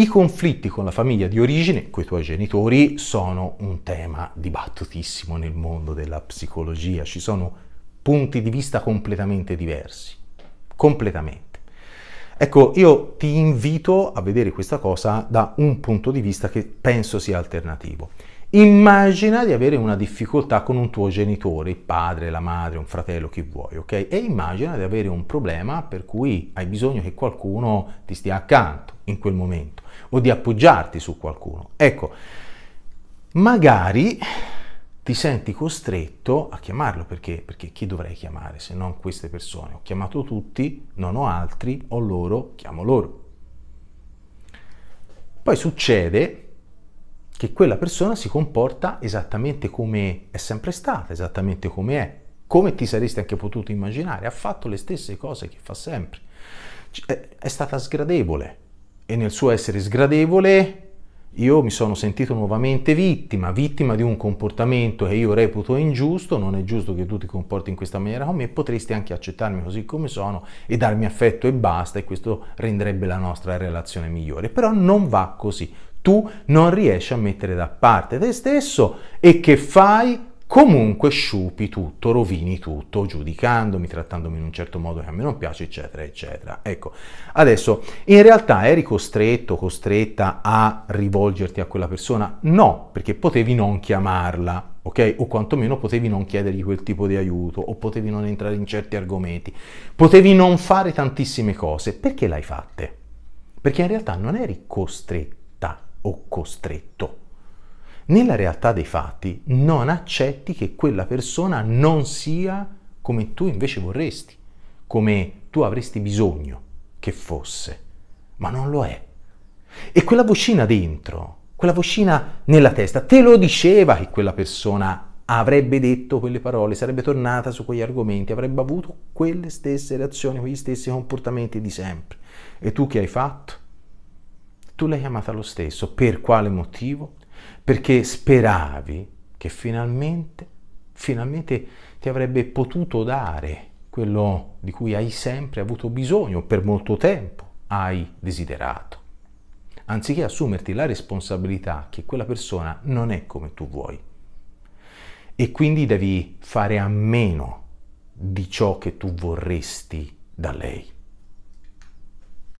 I conflitti con la famiglia di origine, con i tuoi genitori, sono un tema dibattutissimo nel mondo della psicologia. Ci sono punti di vista completamente diversi. Completamente. Ecco, io ti invito a vedere questa cosa da un punto di vista che penso sia alternativo. Immagina di avere una difficoltà con un tuo genitore, il padre, la madre, un fratello, chi vuoi, ok? E immagina di avere un problema per cui hai bisogno che qualcuno ti stia accanto in quel momento o di appoggiarti su qualcuno. Ecco, magari ti senti costretto a chiamarlo perché, perché chi dovrei chiamare se non queste persone? Ho chiamato tutti, non ho altri, ho loro, chiamo loro. Poi succede che quella persona si comporta esattamente come è sempre stata, esattamente come è, come ti saresti anche potuto immaginare, ha fatto le stesse cose che fa sempre. È stata sgradevole e nel suo essere sgradevole io mi sono sentito nuovamente vittima, vittima di un comportamento che io reputo ingiusto, non è giusto che tu ti comporti in questa maniera con me, potresti anche accettarmi così come sono e darmi affetto e basta e questo renderebbe la nostra relazione migliore, però non va così tu non riesci a mettere da parte te stesso e che fai comunque sciupi tutto, rovini tutto, giudicandomi, trattandomi in un certo modo che a me non piace, eccetera, eccetera. Ecco, adesso in realtà eri costretto, costretta a rivolgerti a quella persona? No, perché potevi non chiamarla, ok? O quantomeno potevi non chiedergli quel tipo di aiuto, o potevi non entrare in certi argomenti, potevi non fare tantissime cose. Perché l'hai fatte? Perché in realtà non eri costretta o costretto. Nella realtà dei fatti non accetti che quella persona non sia come tu invece vorresti, come tu avresti bisogno che fosse, ma non lo è. E quella vocina dentro, quella vocina nella testa, te lo diceva che quella persona avrebbe detto quelle parole, sarebbe tornata su quegli argomenti, avrebbe avuto quelle stesse reazioni, quegli stessi comportamenti di sempre. E tu che hai fatto? tu l'hai chiamata lo stesso. Per quale motivo? Perché speravi che finalmente, finalmente ti avrebbe potuto dare quello di cui hai sempre avuto bisogno, per molto tempo hai desiderato. Anziché assumerti la responsabilità che quella persona non è come tu vuoi. E quindi devi fare a meno di ciò che tu vorresti da lei.